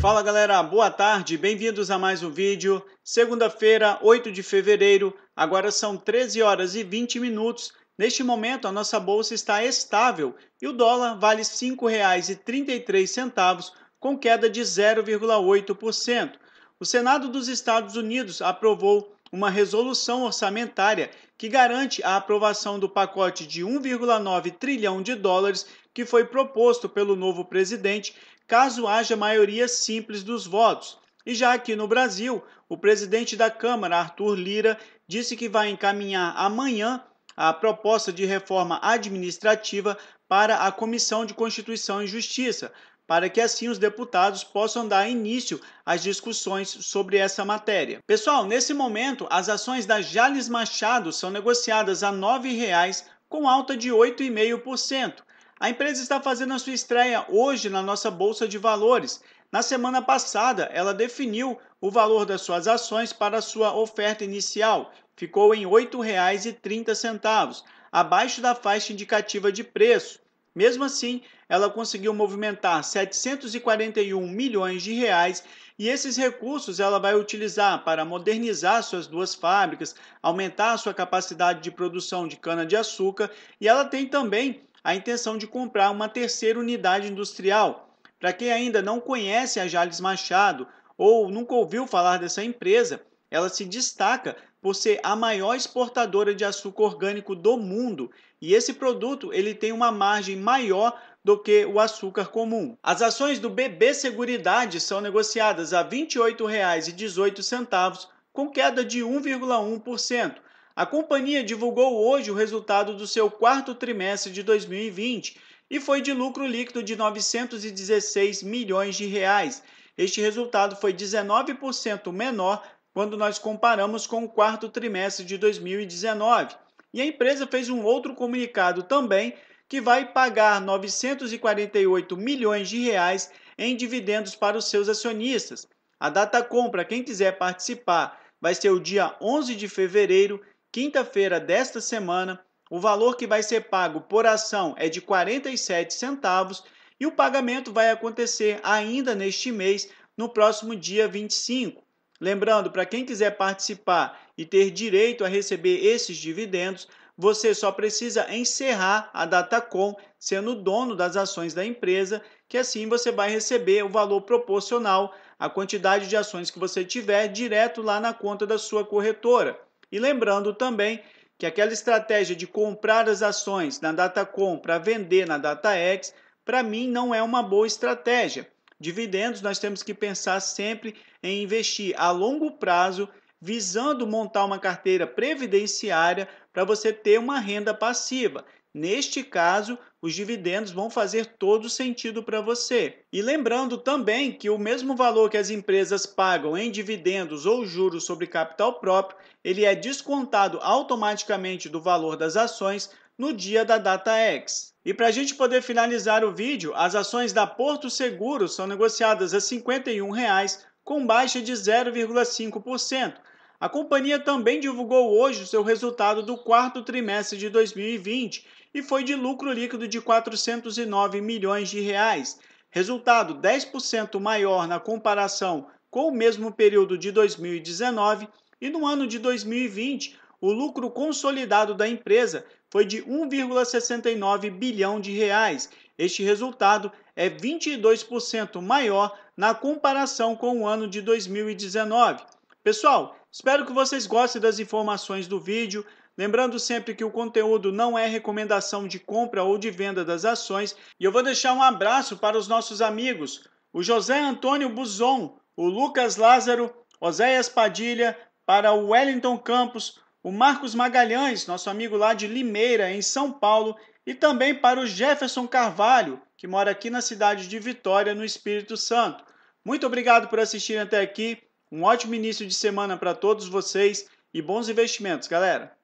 Fala galera, boa tarde, bem-vindos a mais um vídeo. Segunda-feira, 8 de fevereiro, agora são 13 horas e 20 minutos. Neste momento, a nossa bolsa está estável e o dólar vale R$ 5,33, com queda de 0,8%. O Senado dos Estados Unidos aprovou uma resolução orçamentária que garante a aprovação do pacote de 1,9 trilhão de dólares que foi proposto pelo novo presidente caso haja maioria simples dos votos. E já aqui no Brasil, o presidente da Câmara, Arthur Lira, disse que vai encaminhar amanhã a proposta de reforma administrativa para a Comissão de Constituição e Justiça, para que assim os deputados possam dar início às discussões sobre essa matéria. Pessoal, nesse momento, as ações da Jales Machado são negociadas a R$ 9,00 com alta de 8,5%. A empresa está fazendo a sua estreia hoje na nossa bolsa de valores. Na semana passada, ela definiu o valor das suas ações para a sua oferta inicial. Ficou em R$ 8,30, abaixo da faixa indicativa de preço. Mesmo assim, ela conseguiu movimentar 741 milhões de reais e esses recursos ela vai utilizar para modernizar suas duas fábricas, aumentar sua capacidade de produção de cana de açúcar e ela tem também a intenção de comprar uma terceira unidade industrial. Para quem ainda não conhece a Jales Machado ou nunca ouviu falar dessa empresa, ela se destaca por ser a maior exportadora de açúcar orgânico do mundo e esse produto ele tem uma margem maior do que o açúcar comum. As ações do BB Seguridade são negociadas a R$ 28,18, com queda de 1,1%, a companhia divulgou hoje o resultado do seu quarto trimestre de 2020 e foi de lucro líquido de 916 milhões de reais. Este resultado foi 19% menor quando nós comparamos com o quarto trimestre de 2019. E a empresa fez um outro comunicado também que vai pagar 948 milhões de reais em dividendos para os seus acionistas. A data compra, quem quiser participar, vai ser o dia 11 de fevereiro quinta-feira desta semana, o valor que vai ser pago por ação é de 47 centavos e o pagamento vai acontecer ainda neste mês, no próximo dia 25. Lembrando, para quem quiser participar e ter direito a receber esses dividendos, você só precisa encerrar a Datacom sendo dono das ações da empresa, que assim você vai receber o valor proporcional à quantidade de ações que você tiver direto lá na conta da sua corretora. E lembrando também que aquela estratégia de comprar as ações na data com para vender na data ex, para mim não é uma boa estratégia. Dividendos nós temos que pensar sempre em investir a longo prazo, visando montar uma carteira previdenciária para você ter uma renda passiva. Neste caso, os dividendos vão fazer todo sentido para você. E lembrando também que o mesmo valor que as empresas pagam em dividendos ou juros sobre capital próprio, ele é descontado automaticamente do valor das ações no dia da data X. E para a gente poder finalizar o vídeo, as ações da Porto Seguro são negociadas a R$ 51, reais, com baixa de 0,5%. A companhia também divulgou hoje o seu resultado do quarto trimestre de 2020 e foi de lucro líquido de 409 milhões de reais, resultado 10% maior na comparação com o mesmo período de 2019 e no ano de 2020 o lucro consolidado da empresa foi de 1,69 bilhão de reais. Este resultado é 22% maior na comparação com o ano de 2019. Pessoal, espero que vocês gostem das informações do vídeo. Lembrando sempre que o conteúdo não é recomendação de compra ou de venda das ações. E eu vou deixar um abraço para os nossos amigos: o José Antônio Buzon, o Lucas Lázaro, Oséias Padilha, para o Wellington Campos, o Marcos Magalhães, nosso amigo lá de Limeira, em São Paulo, e também para o Jefferson Carvalho, que mora aqui na cidade de Vitória, no Espírito Santo. Muito obrigado por assistir até aqui. Um ótimo início de semana para todos vocês e bons investimentos, galera!